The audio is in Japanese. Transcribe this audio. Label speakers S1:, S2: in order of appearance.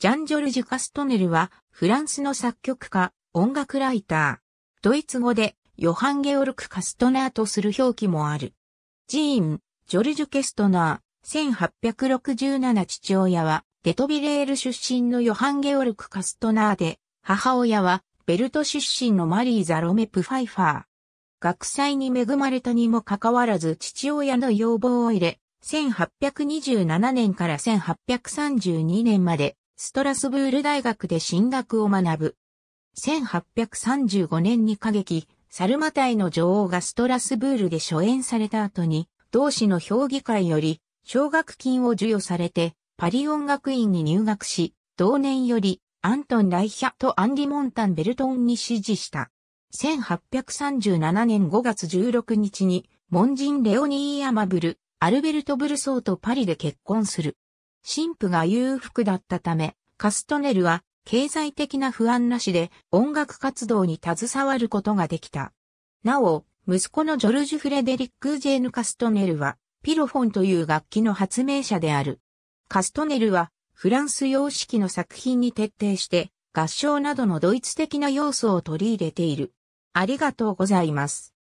S1: ジャンジョルジュ・カストネルは、フランスの作曲家、音楽ライター。ドイツ語で、ヨハン・ゲオルク・カストナーとする表記もある。ジーン、ジョルジュ・ケストナー、1867父親は、デトビレール出身のヨハン・ゲオルク・カストナーで、母親は、ベルト出身のマリー・ザロメプ・ファイファー。学祭に恵まれたにもかかわらず父親の要望を入れ、1827年から1832年までストラスブール大学で進学を学ぶ。1835年に歌劇、サルマタイの女王がストラスブールで初演された後に、同志の評議会より、奨学金を授与されて、パリ音楽院に入学し、同年より、アントン・ライヒャとアンリ・モンタン・ベルトンに支持した。1837年5月16日に、門人レオニー・アマブル、アルベルト・ブルソーとパリで結婚する。神父が裕福だったため、カストネルは経済的な不安なしで音楽活動に携わることができた。なお、息子のジョルジュ・フレデリック・ジェーヌ・カストネルはピロフォンという楽器の発明者である。カストネルはフランス様式の作品に徹底して合唱などのドイツ的な要素を取り入れている。ありがとうございます。